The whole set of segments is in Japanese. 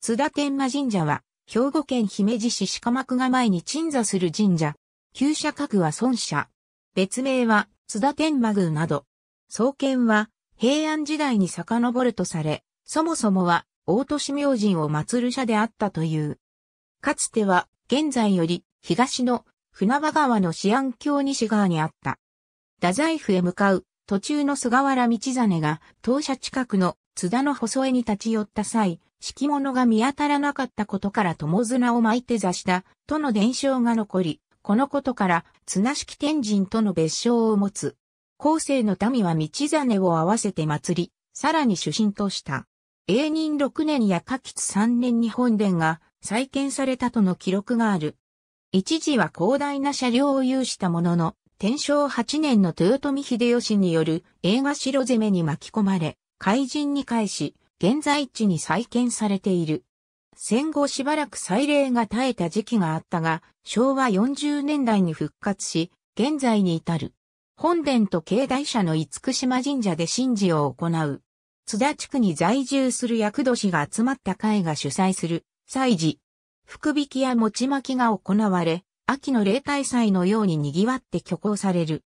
津田天満神社は、兵庫県姫路市鹿幕が前に鎮座する神社。旧社格は孫社。別名は津田天満宮など。創建は平安時代に遡るとされ、そもそもは大都市明神を祀る社であったという。かつては現在より東の船場川の市安橋西側にあった。太宰府へ向かう途中の菅原道真が当社近くの津田の細江に立ち寄った際、敷物が見当たらなかったことから友綱を巻いて座した、との伝承が残り、このことから綱式天神との別称を持つ。後世の民は道真を合わせて祭り、さらに主神とした。永仁六年や下吉三年に本殿が再建されたとの記録がある。一時は広大な車両を有したものの、天正八年の豊臣秀吉による映画城攻めに巻き込まれ、怪人に返し、現在地に再建されている。戦後しばらく祭礼が絶えた時期があったが、昭和40年代に復活し、現在に至る。本殿と境内社の厳島神社で神事を行う。津田地区に在住する役年が集まった会が主催する祭事。福引きや餅巻きが行われ、秋の例大祭のように賑わって挙行される。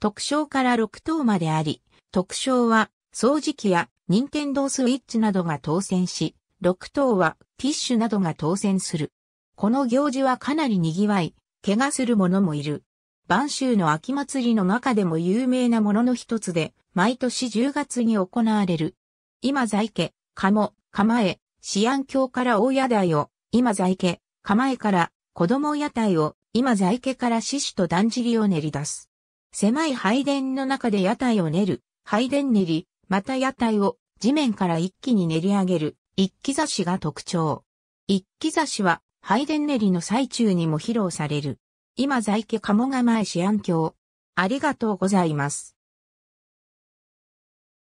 特賞から6等まであり、特賞は掃除機や任天堂スイッチなどが当選し、6等はティッシュなどが当選する。この行事はかなり賑わい、怪我する者もいる。晩秋の秋祭りの中でも有名なものの一つで、毎年10月に行われる。今在家、鴨、釜江、市安京から大屋台を、今在家、釜江から子供屋台を、今在家から獅子とだんじりを練り出す。狭い拝殿の中で屋台を練る、拝殿練り、また屋台を地面から一気に練り上げる一気差しが特徴。一気差しは拝殿練りの最中にも披露される。今在家鴨構え市安京。ありがとうございます。